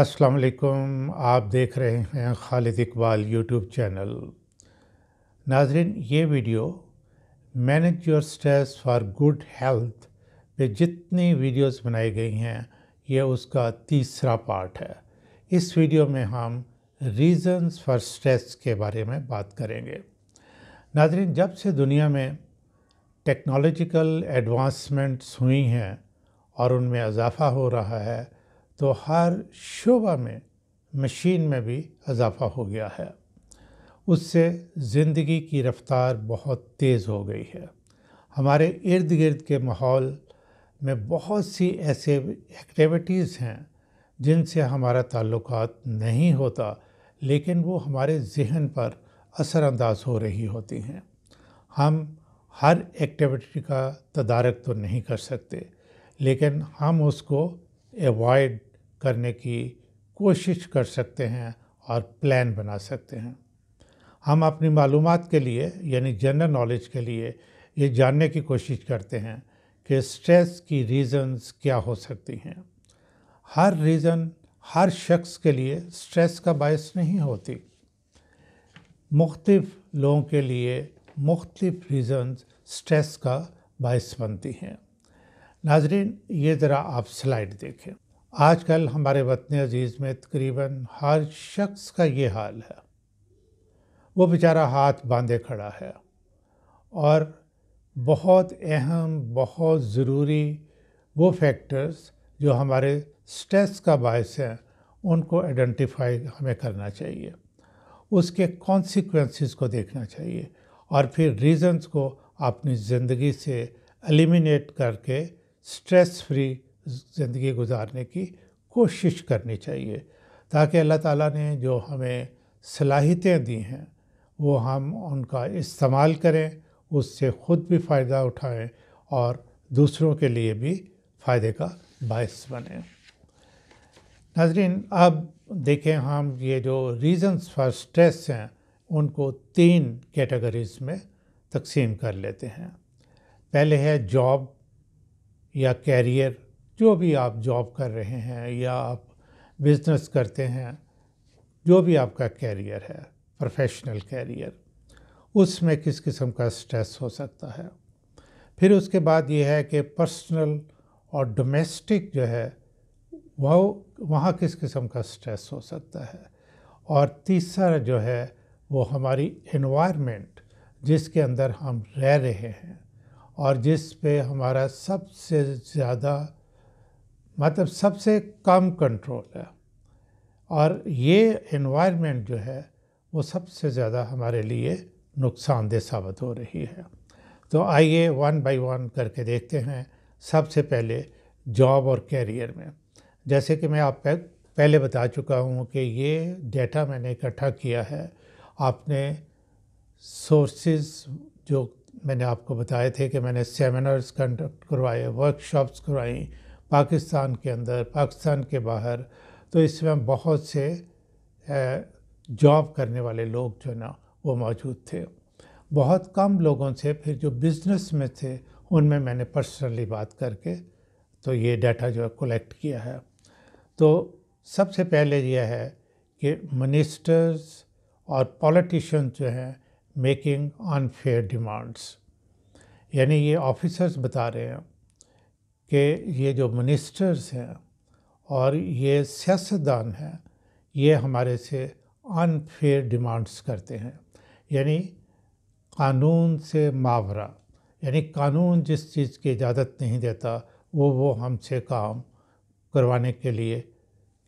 अस्सलाम वालेकुम आप देख रहे हैं खालिद इकबाल यूट्यूब चैनल नाजरीन ये video manage your stress for good health पे जितनी वीडियोस बनाई गई हैं ये उसका तीसरा पार्ट है इस वीडियो में हम रीज़न्स फॉर स्ट्रेस के बारे में बात करेंगे नाजरीन जब से दुनिया में टेक्नोलॉजिकल एडवांसमेंट्स हुई हैं और उनमें इजाफ़ा हो रहा है तो हर शोबा में मशीन में भी इजाफा हो गया है उससे ज़िंदगी की रफ़्तार बहुत तेज़ हो गई है हमारे इर्द गिर्द के माहौल में बहुत सी ऐसे एक्टिविटीज़ हैं जिनसे हमारा ताल्लुक नहीं होता लेकिन वो हमारे जहन पर असरानंदाज हो रही होती हैं हम हर एक्टिविटी का तदारक तो नहीं कर सकते लेकिन हम उसको एवॉड करने की कोशिश कर सकते हैं और प्लान बना सकते हैं हम अपनी मालूम के लिए यानी जनरल नॉलेज के लिए ये जानने की कोशिश करते हैं कि स्ट्रेस की रीज़न्स क्या हो सकती हैं हर रीज़न हर शख्स के लिए स्ट्रेस का बायस नहीं होती मुख्तफ लोगों के लिए मुख्तफ रीज़न्स स्ट्रेस का बायस बनती हैं नाजरीन ये ज़रा आप स्लाइड देखें आजकल हमारे वतन अजीज़ में तकरीबन हर शख्स का ये हाल है वो बेचारा हाथ बांधे खड़ा है और बहुत अहम बहुत ज़रूरी वो फैक्टर्स जो हमारे स्ट्रेस का बायस हैं उनको आइडेंटिफाई हमें करना चाहिए उसके कॉन्सिक्वेंसेस को देखना चाहिए और फिर रीज़न्स को अपनी ज़िंदगी से एलिमिनेट करके स्ट्रेस फ्री ज़िंदगी गुजारने की कोशिश करनी चाहिए ताकि अल्लाह ताला ने जो हमें सलाहितें दी हैं वो हम उनका इस्तेमाल करें उससे ख़ुद भी फ़ायदा उठाएं और दूसरों के लिए भी फ़ायदे का बायस बने नाजरीन अब देखें हम ये जो रीज़न्स फॉर स्ट्रेस हैं उनको तीन कैटेगरीज़ में तकसीम कर लेते हैं पहले है जॉब या कैरियर जो भी आप जॉब कर रहे हैं या आप बिज़नेस करते हैं जो भी आपका कैरियर है प्रोफेशनल कैरियर उसमें किस किस्म का स्ट्रेस हो सकता है फिर उसके बाद ये है कि पर्सनल और डोमेस्टिक जो है वह वहाँ किस किस्म का स्ट्रेस हो सकता है और तीसरा जो है वो हमारी इन्वायरमेंट जिसके अंदर हम रह रहे हैं और जिस पे हमारा सबसे ज़्यादा मतलब सबसे कम कंट्रोल है और ये एनवायरनमेंट जो है वो सबसे ज़्यादा हमारे लिए नुकसानदेह साबित हो रही है तो आइए वन बाय वन करके देखते हैं सबसे पहले जॉब और कैरियर में जैसे कि मैं आप पहले बता चुका हूँ कि ये डेटा मैंने इकट्ठा किया है आपने सोर्सेज जो मैंने आपको बताए थे कि मैंने सेमिनार्स कंडक्ट करवाए वर्कशॉप्स करवाई पाकिस्तान के अंदर पाकिस्तान के बाहर तो इसमें बहुत से जॉब करने वाले लोग जो ना वो मौजूद थे बहुत कम लोगों से फिर जो बिज़नेस में थे उनमें मैंने पर्सनली बात करके तो ये डाटा जो है कलेक्ट किया है तो सबसे पहले यह है कि मिनिस्टर्स और पॉलिटिशन जो हैं मेकिंग अनफेयर डिमांड्स यानी ये ऑफिसर्स बता रहे हैं कि ये जो मिनिस्टर्स हैं और ये सियासतदान हैं ये हमारे से अनफेयर डिमांड्स करते हैं यानी कानून से मावरा यानी कानून जिस चीज़ की इजाज़त नहीं देता वो वो हमसे काम करवाने के लिए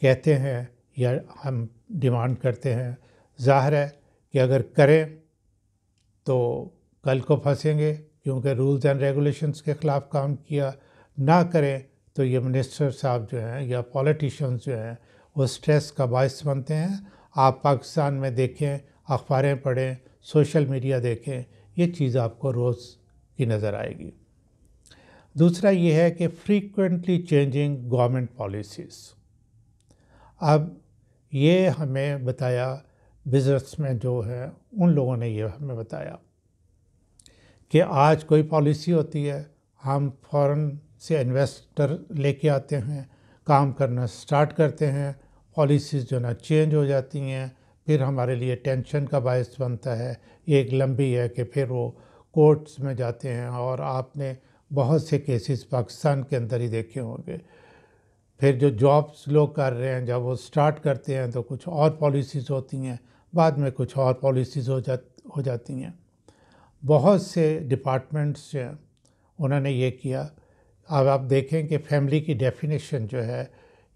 कहते हैं या हम डिमांड करते हैं ज़ाहिर है कि अगर करें तो कल को फंसेंगे क्योंकि रूल्स एंड रेगुलेशंस के ख़िलाफ़ काम किया ना करें तो ये मिनिस्टर साहब जो हैं या पॉलिटिशियंस जो हैं वो स्ट्रेस का बायस बनते हैं आप पाकिस्तान में देखें अखबारें पढ़ें सोशल मीडिया देखें ये चीज़ आपको रोज़ की नज़र आएगी दूसरा ये है कि फ्रीक्वेंटली चेंजिंग गवर्नमेंट पॉलिसीज़ अब ये हमें बताया बिजनेस में जो है उन लोगों ने ये हमें बताया कि आज कोई पॉलिसी होती है हम फॉरेन से इन्वेस्टर लेके आते हैं काम करना स्टार्ट करते हैं पॉलिसीज़ जो ना चेंज हो जाती हैं फिर हमारे लिए टेंशन का बायस बनता है ये एक लंबी है कि फिर वो कोर्ट्स में जाते हैं और आपने बहुत से केसेस पाकिस्तान के अंदर ही देखे होंगे फिर जो जॉब्स लोग कर रहे हैं जब वो स्टार्ट करते हैं तो कुछ और पॉलिसीज़ होती हैं बाद में कुछ और पॉलिसीज़ हो जा हो जाती हैं बहुत से डिपार्टमेंट्स जो हैं उन्होंने ये किया अब आप देखें कि फैमिली की डेफिनेशन जो है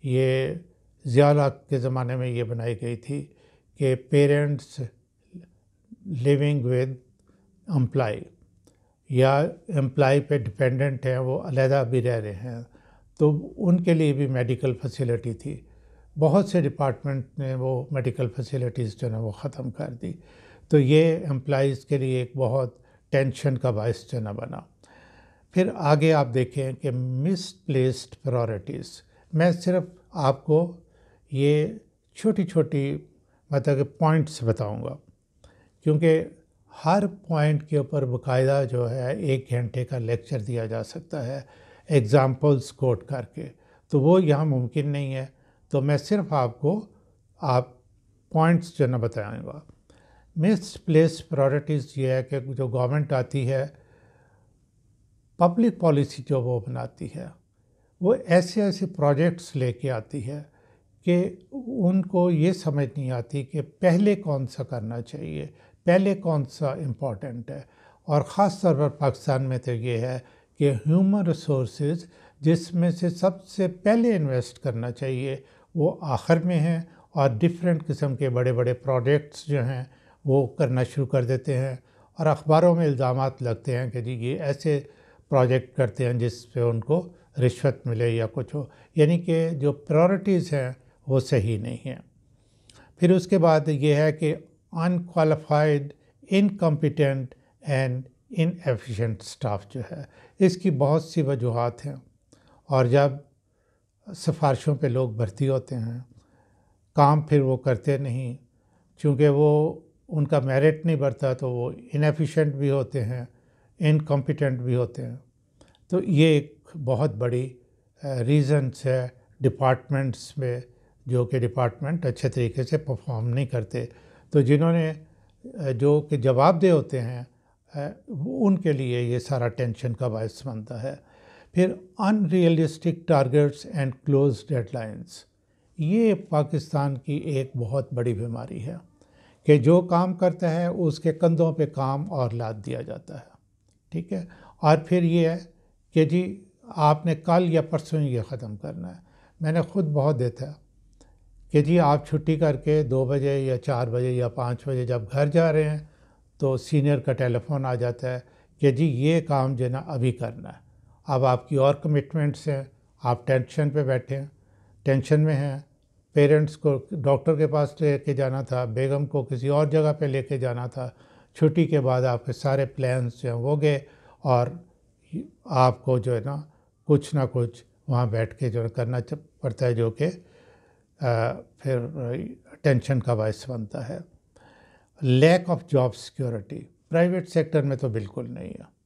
ये जियाला के ज़माने में ये बनाई गई थी कि पेरेंट्स लिविंग विद एम्प्लाई या एम्प्लाई पे डिपेंडेंट हैं वो अलहदा भी रह रहे हैं तो उनके लिए भी मेडिकल फैसिलिटी थी बहुत से डिपार्टमेंट ने वो मेडिकल फैसिलिटीज़ जो है वो ख़त्म कर दी तो ये एम्प्लॉज़ के लिए एक बहुत टेंशन का बायस जो ना बना फिर आगे आप देखें कि मिसप्लेस्ड प्रायोरिटीज़ मैं सिर्फ आपको ये छोटी छोटी मतलब कि पॉइंट्स बताऊंगा क्योंकि हर पॉइंट के ऊपर बकायदा जो है एक घंटे का लेक्चर दिया जा सकता है एग्ज़ाम्पल्स कोट करके तो वो यहाँ मुमकिन नहीं है तो मैं सिर्फ आपको आप पॉइंट्स जो ना बताऊँगा मिस प्लेस प्रायोरिटीज़ ये है कि जो गवर्नमेंट आती है पब्लिक पॉलिसी जो वो बनाती है वो ऐसे ऐसे प्रोजेक्ट्स लेके आती है कि उनको ये समझ नहीं आती कि पहले कौन सा करना चाहिए पहले कौन सा इम्पॉर्टेंट है और ख़ास तौर पर पाकिस्तान में तो ये है कि ह्यूमन रिसोर्सेज जिसमें से सबसे पहले इन्वेस्ट करना चाहिए वो आखिर में हैं और डिफरेंट किस्म के बड़े बड़े प्रोजेक्ट्स जो हैं वो करना शुरू कर देते हैं और अखबारों में इल्ज़ाम लगते हैं कि जी ये ऐसे प्रोजेक्ट करते हैं जिस पे उनको रिश्वत मिले या कुछ हो यानी कि जो प्रायोरिटीज़ हैं वो सही नहीं हैं फिर उसके बाद ये है कि unqualified incompetent and inefficient staff जो है इसकी बहुत सी वजूहत हैं और जब सिफारिशों पे लोग भर्ती होते हैं काम फिर वो करते नहीं क्योंकि वो उनका मेरिट नहीं बढ़ता तो वो इनफिशेंट भी होते हैं इनकम्पिटेंट भी होते हैं तो ये एक बहुत बड़ी रीज़न्स है डिपार्टमेंट्स में जो कि डिपार्टमेंट अच्छे तरीके से परफॉर्म नहीं करते तो जिन्होंने जो कि जवाबदेह होते हैं उनके लिए ये सारा टेंशन का बायस बनता है फिर unrealistic targets and close deadlines ये पाकिस्तान की एक बहुत बड़ी बीमारी है कि जो काम करता है उसके कंधों पे काम और लाद दिया जाता है ठीक है और फिर ये है कि जी आपने कल या परसों ये ख़त्म करना है मैंने खुद बहुत देखा कि जी आप छुट्टी करके दो बजे या चार बजे या पाँच बजे जब घर जा रहे हैं तो सीनियर का टेलीफोन आ जाता है कि जी ये काम जो ना अभी करना है अब आपकी और कमिटमेंट्स हैं आप टेंशन पे बैठे हैं टेंशन में हैं पेरेंट्स को डॉक्टर के पास लेके जाना था बेगम को किसी और जगह पे लेके जाना था छुट्टी के बाद आपके सारे प्लान्स जो हैं वो गए और आपको जो है ना कुछ ना कुछ वहाँ बैठ के जो है करना पड़ता है जो कि फिर टेंशन का बायस बनता है lack of job security private sector में तो बिल्कुल नहीं है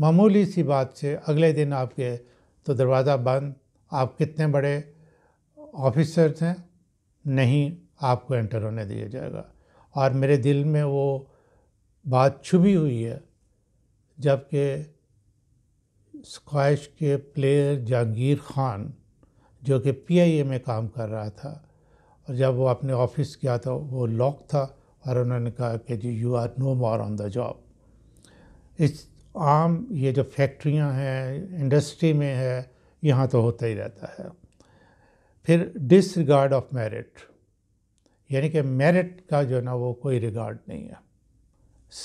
मामूली सी बात से अगले दिन आपके तो दरवाज़ा बंद आप कितने बड़े ऑफिसर थे नहीं आपको एंटर होने दिया जाएगा और मेरे दिल में वो बात छुपी हुई है जबकि स्क्वाश के प्लेयर जहांगीर ख़ान जो कि पीआईए में काम कर रहा था और जब वो अपने ऑफिस गया था तो वो लॉक था और उन्होंने कहा कि जी you are no more on the job इस आम ये जो फैक्ट्रियां हैं इंडस्ट्री में है यहाँ तो होता ही रहता है फिर डिसरिगार्ड ऑफ मेरिट यानी कि मेरिट का जो ना वो कोई रिगार्ड नहीं है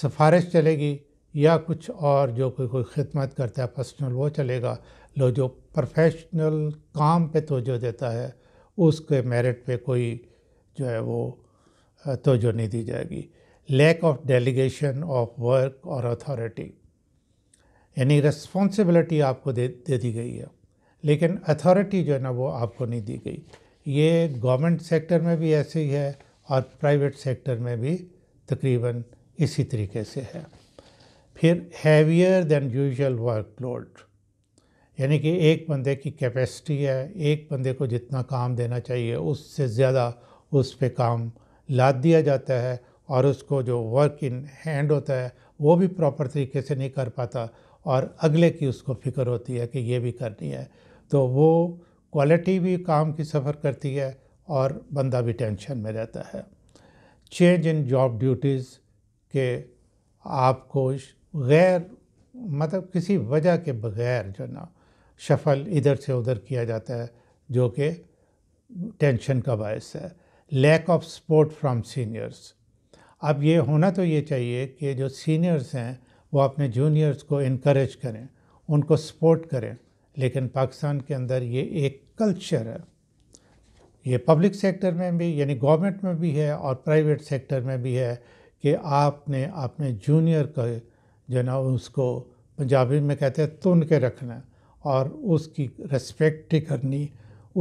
सिफारिश चलेगी या कुछ और जो कोई कोई खिदमत करता है पर्सनल वो चलेगा लो जो प्रोफेशनल काम पे तोजो देता है उसके मेरिट पे कोई जो है वो तोजो नहीं दी जाएगी lack of delegation of work और अथॉरिटी यानी रेस्पॉन्सिबिलिटी आपको दे दे दी गई है लेकिन अथॉरिटी जो है ना वो आपको नहीं दी गई ये गवर्नमेंट सेक्टर में भी ऐसे ही है और प्राइवेट सेक्टर में भी तकरीबन इसी तरीके से है फिर हैवियर दैन यूजल वर्कलोड यानी कि एक बंदे की कैपेसिटी है एक बंदे को जितना काम देना चाहिए उससे ज़्यादा उस पर काम लाद दिया जाता है और उसको जो वर्क इन हैंड होता है वो भी प्रॉपर तरीके से नहीं कर पाता और अगले की उसको फिक्र होती है कि ये भी करनी है तो वो क्वालिटी भी काम की सफ़र करती है और बंदा भी टेंशन में रहता है चेंज इन जॉब ड्यूटीज़ के आपको गैर मतलब किसी वजह के बगैर जो ना शफल इधर से उधर किया जाता है जो कि टेंशन का बायस है lack of support from seniors अब ये होना तो ये चाहिए कि जो सीनियर्स हैं वो अपने जूनियर्स को इनक्रेज करें उनको सपोर्ट करें लेकिन पाकिस्तान के अंदर ये एक कल्चर है ये पब्लिक सेक्टर में भी यानी गवर्नमेंट में भी है और प्राइवेट सेक्टर में भी है कि आपने अपने जूनियर को जो ना उसको पंजाबी में कहते हैं तुन के रखना और उसकी रिस्पेक्ट ही करनी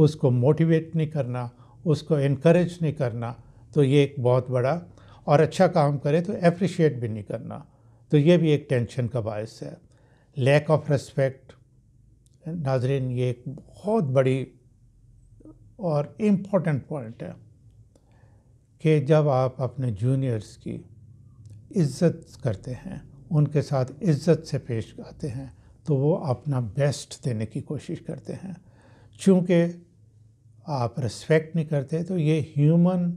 उसको मोटिवेट नहीं करना उसको इनक्रेज नहीं करना तो ये एक बहुत बड़ा और अच्छा काम करे तो अप्रिशिएट भी नहीं करना तो ये भी एक टेंशन का बायस है लैक ऑफ रेस्पेक्ट नाजरीन ये एक बहुत बड़ी और इम्पॉर्टेंट पॉइंट है कि जब आप अपने जूनियर्स की इज़्ज़त करते हैं उनके साथ इज़्ज़त से पेश आते हैं तो वो अपना बेस्ट देने की कोशिश करते हैं चूँकि आप रिस्पेक्ट नहीं करते तो ये ह्यूमन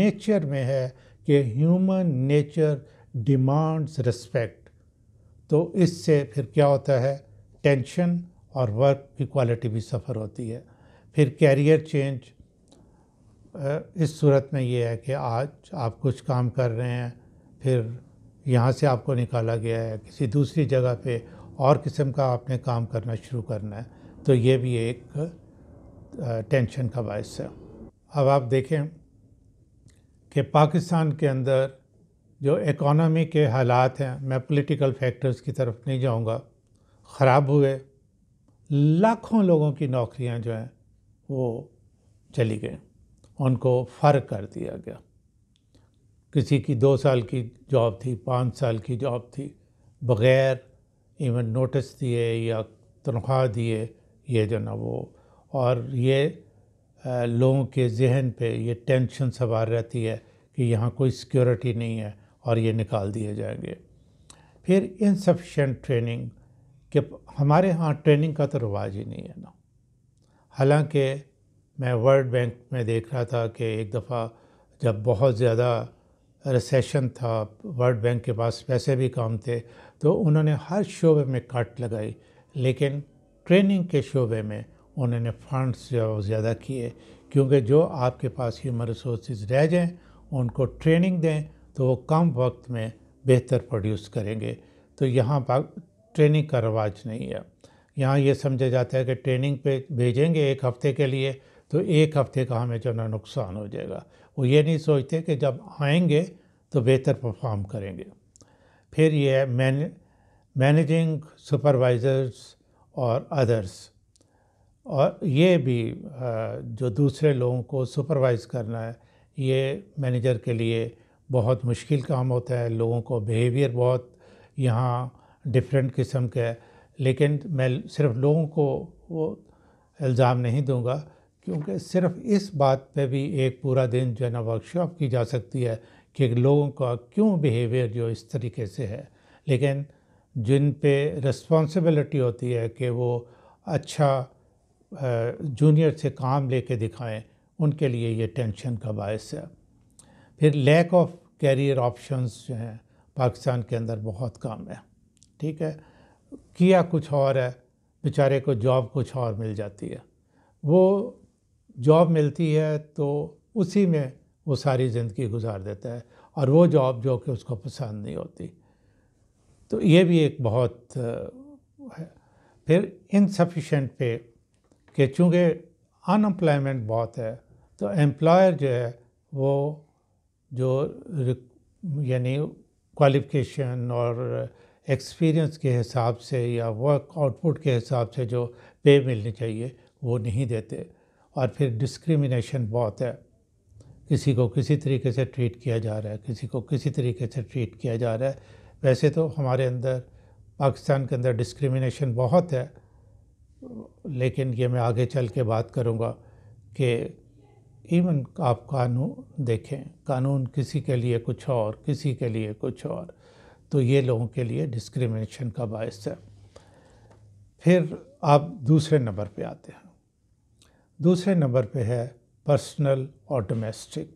नेचर में है कि ह्यूमन नेचर डिमांड्स रिस्पेक्ट तो इससे फिर क्या होता है टेंशन और वर्क की क्वालिटी भी सफ़र होती है फिर कैरियर चेंज इस सूरत में ये है कि आज आप कुछ काम कर रहे हैं फिर यहाँ से आपको निकाला गया है किसी दूसरी जगह पे और किस्म का आपने काम करना शुरू करना है तो ये भी एक टेंशन का बायस है अब आप देखें कि पाकिस्तान के अंदर जो इकोनॉमी के हालात हैं मैं पॉलिटिकल फैक्टर्स की तरफ नहीं जाऊंगा ख़राब हुए लाखों लोगों की नौकरियां जो हैं वो चली गई उनको फ़र्क कर दिया गया किसी की दो साल की जॉब थी पाँच साल की जॉब थी बग़ैर इवन नोटिस दिए या तनख्वाह दिए ये जो ना वो और ये लोगों के जहन पे ये टेंशन सवार रहती है कि यहाँ कोई सिक्योरिटी नहीं है और ये निकाल दिए जाएंगे फिर इनसफिशेंट ट्रेनिंग के हमारे यहाँ ट्रेनिंग का तो रिवाज ही नहीं है ना हालांकि मैं वर्ल्ड बैंक में देख रहा था कि एक दफ़ा जब बहुत ज़्यादा रिसेशन था वर्ल्ड बैंक के पास पैसे भी कम थे तो उन्होंने हर शोबे में काट लगाई लेकिन ट्रेनिंग के शोबे में उन्होंने फंड्स जो ज़्यादा किए क्योंकि जो आपके पास ह्यूमन रिसोर्स रह जाएँ उनको ट्रेनिंग दें तो वो कम वक्त में बेहतर प्रोड्यूस करेंगे तो यहाँ ट्रेनिंग का रवाज नहीं है यहाँ ये समझा जाता है कि ट्रेनिंग पे भेजेंगे एक हफ़्ते के लिए तो एक हफ़्ते का हमें जो ना नुकसान हो जाएगा वो ये नहीं सोचते कि जब आएंगे तो बेहतर परफॉर्म करेंगे फिर ये है मैन मैनेजिंग सुपरवाइज़र्स और अदर्स और ये भी जो दूसरे लोगों को सुपरवाइज़ करना है ये मैनेजर के लिए बहुत मुश्किल काम होता है लोगों को बिहेवियर बहुत यहाँ डिफरेंट किस्म के लेकिन मैं सिर्फ लोगों को वो इल्ज़ाम नहीं दूंगा क्योंकि सिर्फ इस बात पे भी एक पूरा दिन जो है ना वर्कशॉप की जा सकती है कि लोगों का क्यों बिहेवियर जो इस तरीके से है लेकिन जिन पे रिस्पॉन्सिबिलिटी होती है कि वो अच्छा जूनियर से काम लेके दिखाएं उनके लिए ये टेंशन का बायस है फिर लैक ऑफ कैरियर ऑप्शंस जो हैं पाकिस्तान के अंदर बहुत कम है ठीक है किया कुछ और है बेचारे को जॉब कुछ और मिल जाती है वो जॉब मिलती है तो उसी में वो सारी ज़िंदगी गुजार देता है और वो जॉब जो कि उसको पसंद नहीं होती तो ये भी एक बहुत है फिर इनसफिशेंट पे कि चूँकि अनएम्प्लॉयमेंट बहुत है तो एम्प्लॉयर जो है वो जो यानी क्वालिफिकेशन और एक्सपीरियंस के हिसाब से या वर्क आउटपुट के हिसाब से जो पे मिलनी चाहिए वो नहीं देते और फिर डिस्क्रिमिनेशन बहुत है किसी को किसी तरीके से ट्रीट किया जा रहा है किसी को किसी तरीके से ट्रीट किया जा रहा है वैसे तो हमारे अंदर पाकिस्तान के अंदर डिस्क्रिमिनेशन बहुत है लेकिन ये मैं आगे चल के बात करूँगा कि इवन आप कानून देखें कानून किसी के लिए कुछ और किसी के लिए कुछ और तो ये लोगों के लिए डिस्क्रिमिनेशन का बायस है फिर आप दूसरे नंबर पे आते हैं दूसरे नंबर पे है पर्सनल और डोमेस्टिक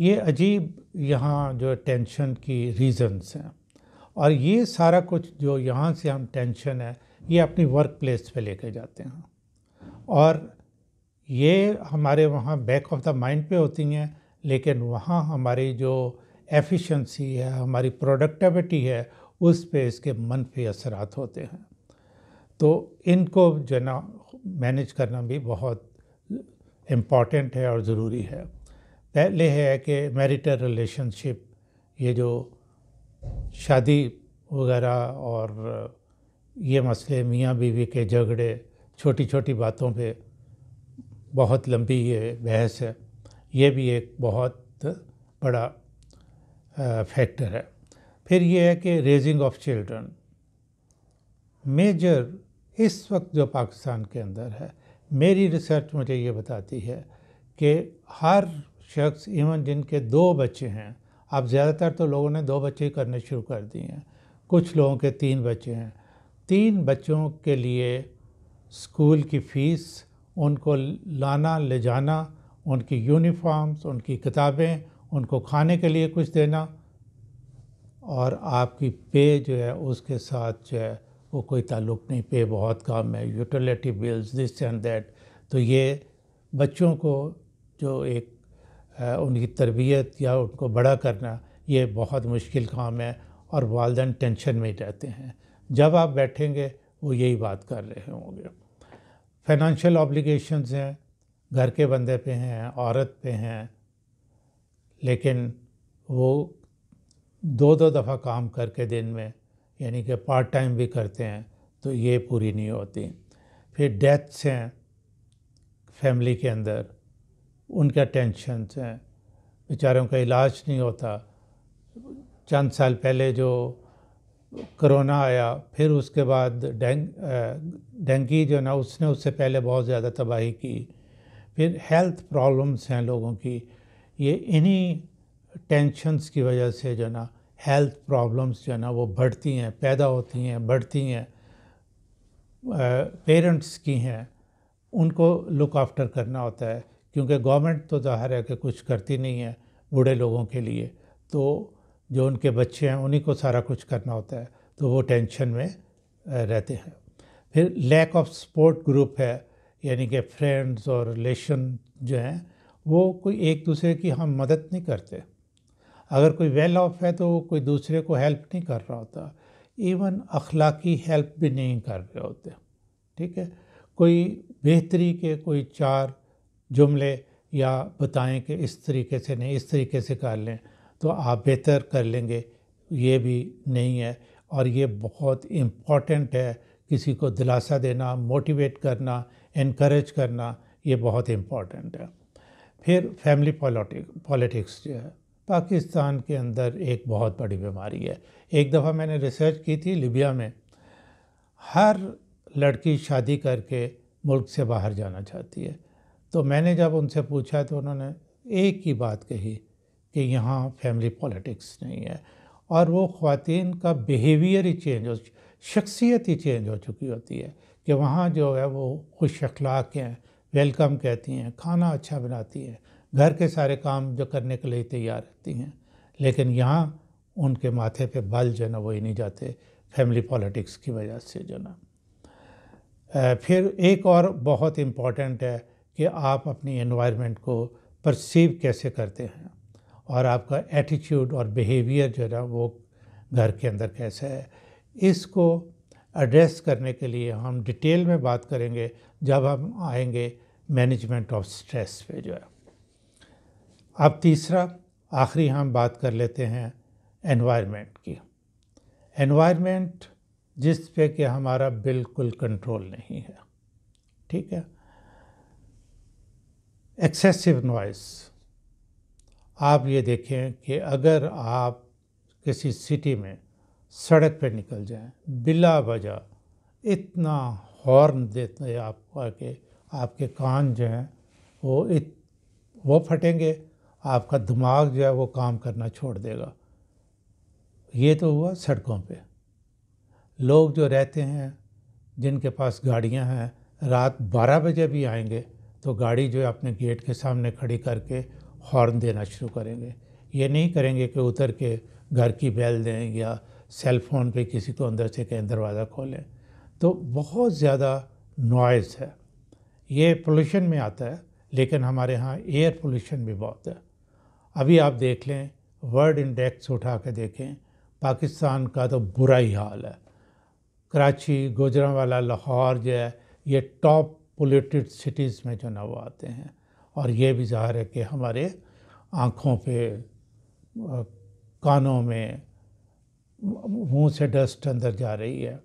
ये अजीब यहाँ जो टेंशन की रीज़न्स हैं और ये सारा कुछ जो यहाँ से हम टेंशन है ये अपनी वर्क प्लेस पर लेके जाते हैं और ये हमारे वहाँ बैक ऑफ द माइंड पे होती हैं लेकिन वहाँ हमारी जो एफिशिएंसी है हमारी प्रोडक्टिविटी है उस पे इसके मन पे असरात होते हैं तो इनको जो ना मैनेज करना भी बहुत इम्पॉर्टेंट है और ज़रूरी है पहले है कि मैरिटल रिलेशनशिप ये जो शादी वगैरह और ये मसले मियाँ बीवी के झगड़े छोटी छोटी बातों पे बहुत लंबी ये बहस है ये भी एक बहुत बड़ा फैक्टर है फिर ये है कि रेजिंग ऑफ चिल्ड्रन मेजर इस वक्त जो पाकिस्तान के अंदर है मेरी रिसर्च मुझे ये बताती है कि हर शख्स इवन जिनके दो बच्चे हैं अब ज़्यादातर तो लोगों ने दो बच्चे करने शुरू कर दिए हैं कुछ लोगों के तीन बच्चे हैं तीन बच्चों के लिए स्कूल की फ़ीस उनको लाना ले जाना उनकी यूनिफॉर्म्स उनकी किताबें उनको खाने के लिए कुछ देना और आपकी पे जो है उसके साथ जो है वो कोई ताल्लुक़ नहीं पे बहुत कम है utility bills this and that तो ये बच्चों को जो एक आ, उनकी तरबियत या उनको बड़ा करना ये बहुत मुश्किल काम है और वालदेन टेंशन में ही रहते हैं जब आप बैठेंगे वो यही बात कर रहे होंगे फाइनेंशियल ऑब्लिगेशंस हैं घर के बंदे पे हैं औरत पे हैं लेकिन वो दो दो दफ़ा काम करके दिन में यानी कि पार्ट टाइम भी करते हैं तो ये पूरी नहीं होती फिर डेथ्स हैं फैमिली के अंदर उनका टेंशन हैं बेचारों का इलाज नहीं होता चंद साल पहले जो कोरोना आया फिर उसके बाद डेंग डेंगी जो ना उसने उससे पहले बहुत ज़्यादा तबाही की फिर हेल्थ प्रॉब्लम्स हैं लोगों की ये इन्हीं टेंशनस की वजह से जो ना हेल्थ प्रॉब्लम्स जो ना वो बढ़ती हैं पैदा होती हैं बढ़ती हैं पेरेंट्स की हैं उनको लुक आफ्टर करना होता है क्योंकि गवर्नमेंट तो ज़ाहिर है कि कुछ करती नहीं है बूढ़े लोगों के लिए तो जो उनके बच्चे हैं उन्हीं को सारा कुछ करना होता है तो वो टेंशन में रहते हैं फिर लैक ऑफ सपोर्ट ग्रुप है यानी कि फ्रेंड्स और रिलेशन जो हैं वो कोई एक दूसरे की हम मदद नहीं करते अगर कोई वेल ऑफ है तो वो कोई दूसरे को हेल्प नहीं कर रहा होता इवन अखलाकी हेल्प भी नहीं कर रहे होते ठीक है कोई बेहतरी के कोई चार जुमले या बताएं कि इस तरीके से नहीं इस तरीके से कर लें तो आप बेहतर कर लेंगे ये भी नहीं है और ये बहुत इम्पॉर्टेंट है किसी को दिलासा देना मोटिवेट करना इनक्रेज करना ये बहुत इम्पॉर्टेंट है फिर फैमिली पॉलिटिक पॉलिटिक्स जो है पाकिस्तान के अंदर एक बहुत बड़ी बीमारी है एक दफ़ा मैंने रिसर्च की थी लिबिया में हर लड़की शादी करके मुल्क से बाहर जाना चाहती है तो मैंने जब उनसे पूछा तो उन्होंने एक ही बात कही कि यहाँ फैमिली पॉलिटिक्स नहीं है और वो ख़वातीन का बिहेवियर ही चेंज हो शख्सियत ही चेंज हो चुकी होती है कि वहाँ जो है वो खुश अखलाक हैं वेलकम कहती हैं खाना अच्छा बनाती हैं घर के सारे काम जो करने के लिए तैयार रहती हैं लेकिन यहाँ उनके माथे पे बल जो ना वही नहीं जाते फैमिली पॉलिटिक्स की वजह से जो ना फिर एक और बहुत इम्पॉर्टेंट है कि आप अपनी इन्वायरमेंट को परसीव कैसे करते हैं और आपका एटीट्यूड और बिहेवियर जो है ना वो घर के अंदर कैसा है इसको एड्रेस करने के लिए हम डिटेल में बात करेंगे जब हम आएंगे मैनेजमेंट ऑफ स्ट्रेस पे जो है अब तीसरा आखिरी हम बात कर लेते हैं एनवायरनमेंट की एनवायरनमेंट जिस पे कि हमारा बिल्कुल कंट्रोल नहीं है ठीक है एक्सेसिव नॉइज़ आप ये देखें कि अगर आप किसी सिटी में सड़क पर निकल जाएं बिला वजह इतना हॉर्न देते हैं आपका कि आपके कान जो हैं वो इत वो फटेंगे आपका दिमाग जो है वो काम करना छोड़ देगा ये तो हुआ सड़कों पे लोग जो रहते हैं जिनके पास गाड़ियां हैं रात 12 बजे भी आएंगे तो गाड़ी जो है अपने गेट के सामने खड़ी करके हॉर्न देना शुरू करेंगे ये नहीं करेंगे कि उतर के घर की बैल दें या सेल फोन पर किसी को अंदर से कहें दरवाज़ा खोलें तो बहुत ज़्यादा नॉइज़ है ये पोल्यूशन में आता है लेकिन हमारे यहाँ एयर पोल्यूशन भी बहुत है अभी आप देख लें वर्ल्ड इंडेक्स उठा के देखें पाकिस्तान का तो बुरा ही हाल है कराची गुजरावाला लाहौर जो है ये टॉप पोल्यूटेड सिटीज़ में जो ना वो आते हैं और ये भी ज़ाहिर है कि हमारे आँखों पे कानों में मुंह से डस्ट अंदर जा रही है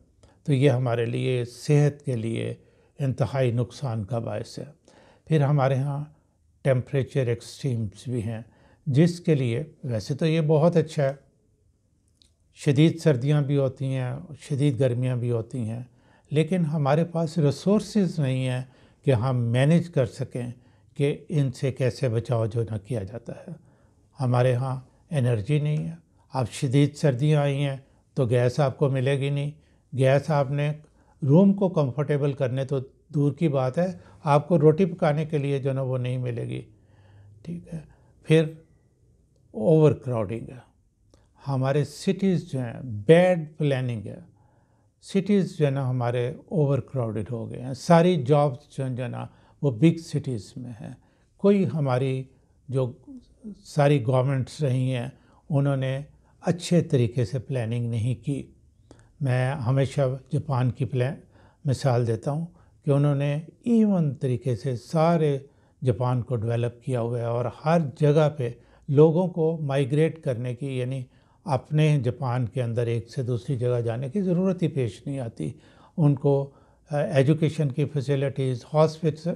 तो ये हमारे लिए सेहत के लिए इंतहाई नुकसान का बायस है फिर हमारे यहाँ टेम्परेचर एक्सट्रीम्स भी हैं जिसके लिए वैसे तो ये बहुत अच्छा है शदीद सर्दियाँ भी होती हैं शदीद गर्मियाँ भी होती हैं लेकिन हमारे पास रिसोर्स नहीं हैं कि हम मैनेज कर सकें कि इनसे कैसे बचाव जो ना किया जाता है हमारे यहाँ एनर्जी नहीं है अब शदीद सर्दियाँ आई हैं तो गैस आपको मिलेगी नहीं गैस आपने रूम को कंफर्टेबल करने तो दूर की बात है आपको रोटी पकाने के लिए जो ना वो नहीं मिलेगी ठीक है फिर ओवर क्राउडिंग है हमारे सिटीज़ जो हैं बैड प्लानिंग है सिटीज़ जो है ना हमारे ओवर क्राउडेड हो गए हैं सारी जॉब्स जो है ना वो बिग सिटीज़ में है कोई हमारी जो सारी गवर्नमेंट्स रही हैं उन्होंने अच्छे तरीके से प्लानिंग नहीं की मैं हमेशा जापान की प्लान मिसाल देता हूँ कि उन्होंने इवन तरीके से सारे जापान को डेवलप किया हुआ है और हर जगह पे लोगों को माइग्रेट करने की यानी अपने जापान के अंदर एक से दूसरी जगह जाने की ज़रूरत ही पेश नहीं आती उनको एजुकेशन uh, की फैसिलिटीज़ हॉस्पिटल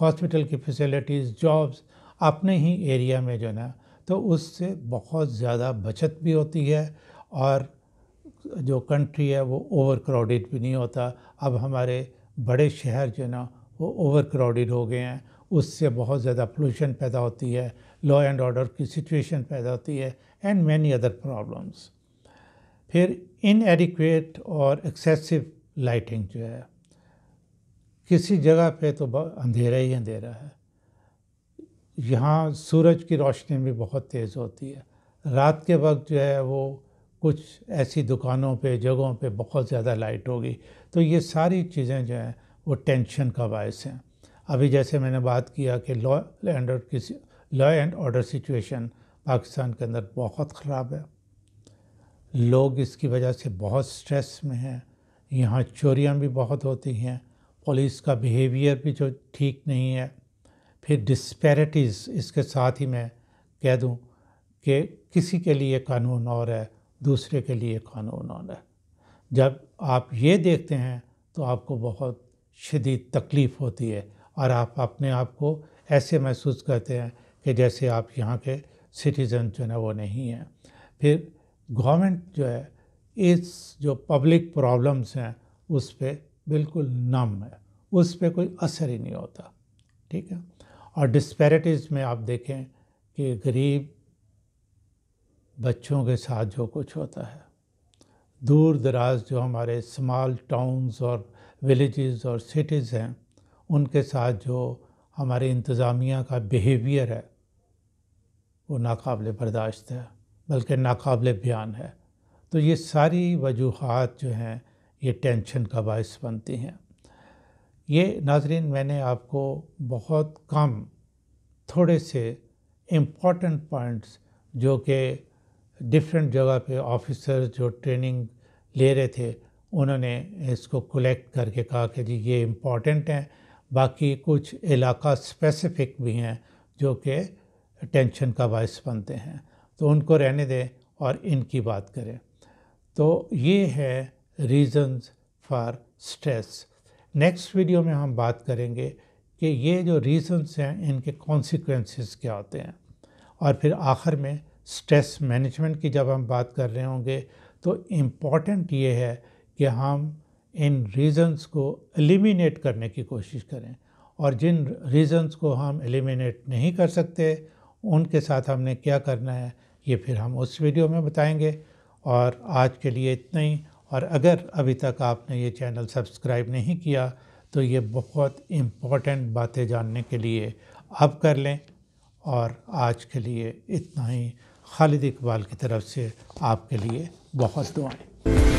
हॉस्पिटल की फैसिलिटीज़ जॉब्स अपने ही एरिया में जो ना तो उससे बहुत ज़्यादा बचत भी होती है और जो कंट्री है वो ओवर क्राउडेड भी नहीं होता अब हमारे बड़े शहर जो ना वो ओवर क्राउडेड हो गए हैं उससे बहुत ज़्यादा पोल्यूशन पैदा होती है लॉ एंड ऑर्डर की सिचुएशन पैदा होती है एंड मैनी अदर प्रॉब्लम्स फिर इनएडिक्वेट और एक्सेसिव लाइटिंग जो है किसी जगह पे तो अंधेरा ही अंधेरा है यहाँ सूरज की रोशनी भी बहुत तेज़ होती है रात के वक्त जो है वो कुछ ऐसी दुकानों पे जगहों पे बहुत ज़्यादा लाइट होगी तो ये सारी चीज़ें जो हैं वो टेंशन का बायस हैं अभी जैसे मैंने बात किया कि लॉ एंड की law and order situation Pakistan के अंदर बहुत ख़राब है लोग इसकी वजह से बहुत स्ट्रेस में हैं यहाँ चोरियाँ भी बहुत होती हैं पुलिस का बिहेवियर भी जो ठीक नहीं है फिर डिस्पैरिटीज़ इसके साथ ही मैं कह दूं कि किसी के लिए कानून और है दूसरे के लिए कानून और है जब आप ये देखते हैं तो आपको बहुत शदीद तकलीफ़ होती है और आप अपने आप को ऐसे महसूस करते हैं कि जैसे आप यहाँ के सिटीज़न जो है वो नहीं हैं फिर गवर्नमेंट जो है इस जो पब्लिक प्रॉब्लम्स हैं उस पर बिल्कुल नम है उस पर कोई असर ही नहीं होता ठीक है और डिस्पैरिटीज़ में आप देखें कि गरीब बच्चों के साथ जो कुछ होता है दूर दराज जो हमारे स्मॉल टाउन्स और विलेजेस और सिटीज़ हैं उनके साथ जो हमारे इंतज़ामिया का बिहेवियर है वो नाकबिल बर्दाश्त है बल्कि नाकबिल बयान है तो ये सारी वजूहत जो हैं ये टेंशन का बायस बनती हैं ये नाजरीन मैंने आपको बहुत कम थोड़े से इम्पॉर्टेंट पॉइंट्स जो कि डिफरेंट जगह पे ऑफिसर जो ट्रेनिंग ले रहे थे उन्होंने इसको कलेक्ट करके कहा कि जी ये इम्पॉर्टेंट हैं बाकी कुछ इलाका स्पेसिफिक भी हैं जो कि टेंशन का बायस बनते हैं तो उनको रहने दें और इनकी बात करें तो ये है reasons for stress next video में हम बात करेंगे कि ये जो रीजंस हैं इनके कॉन्सिक्वेंसेस क्या होते हैं और फिर आखिर में स्ट्रेस मैनेजमेंट की जब हम बात कर रहे होंगे तो इम्पॉर्टेंट ये है कि हम इन रीज़न्स को एलिमिनेट करने की कोशिश करें और जिन रीज़न्स को हम एलिमिनेट नहीं कर सकते उनके साथ हमने क्या करना है ये फिर हम उस वीडियो में बताएंगे और आज के लिए इतना ही और अगर अभी तक आपने ये चैनल सब्सक्राइब नहीं किया तो ये बहुत इम्पॉर्टेंट बातें जानने के लिए आप कर लें और आज के लिए इतना ही खालिद इकबाल की तरफ से आपके लिए बहुत दुआएं